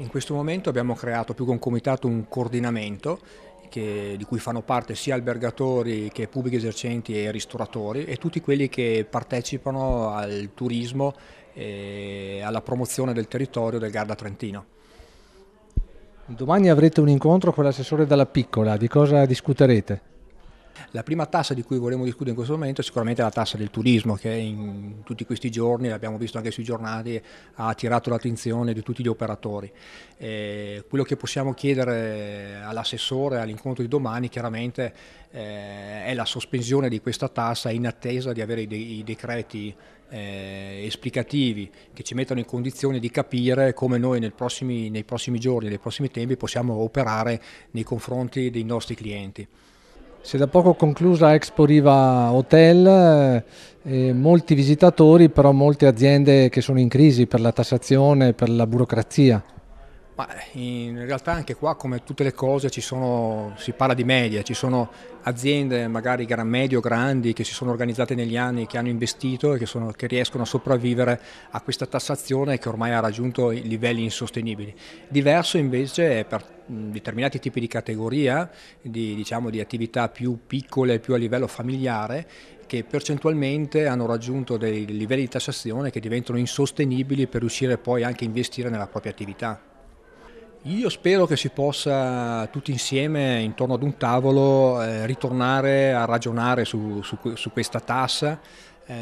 In questo momento abbiamo creato più che un comitato un coordinamento che, di cui fanno parte sia albergatori che pubblici esercenti e ristoratori e tutti quelli che partecipano al turismo e alla promozione del territorio del Garda Trentino. Domani avrete un incontro con l'assessore Dalla Piccola, di cosa discuterete? La prima tassa di cui vorremmo discutere in questo momento è sicuramente la tassa del turismo che in tutti questi giorni, l'abbiamo visto anche sui giornali, ha attirato l'attenzione di tutti gli operatori. Eh, quello che possiamo chiedere all'assessore all'incontro di domani chiaramente eh, è la sospensione di questa tassa in attesa di avere dei, i decreti eh, esplicativi che ci mettano in condizione di capire come noi nei prossimi, nei prossimi giorni, nei prossimi tempi possiamo operare nei confronti dei nostri clienti. Si è da poco conclusa Expo Riva Hotel, eh, molti visitatori, però molte aziende che sono in crisi per la tassazione, per la burocrazia. Ma in realtà anche qua, come tutte le cose, sono, si parla di media, ci sono aziende magari gran medio, grandi, che si sono organizzate negli anni, che hanno investito e che, sono, che riescono a sopravvivere a questa tassazione che ormai ha raggiunto livelli insostenibili. Diverso invece è per determinati tipi di categoria, di, diciamo, di attività più piccole, più a livello familiare, che percentualmente hanno raggiunto dei livelli di tassazione che diventano insostenibili per riuscire poi anche a investire nella propria attività. Io spero che si possa tutti insieme intorno ad un tavolo eh, ritornare a ragionare su, su, su questa tassa, eh,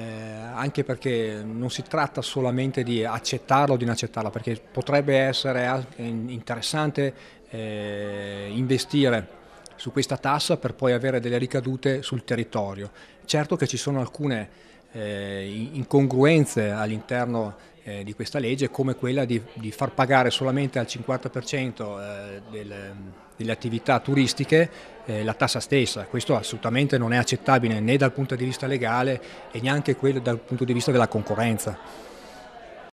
anche perché non si tratta solamente di accettarla o di non accettarla, perché potrebbe essere interessante eh, investire su questa tassa per poi avere delle ricadute sul territorio. Certo che ci sono alcune eh, incongruenze all'interno eh, di questa legge come quella di, di, far pagare solamente al 50% eh, del, delle attività turistiche eh, la tassa stessa. Questo assolutamente non è accettabile né dal punto di vista legale e neanche dal punto di vista della concorrenza.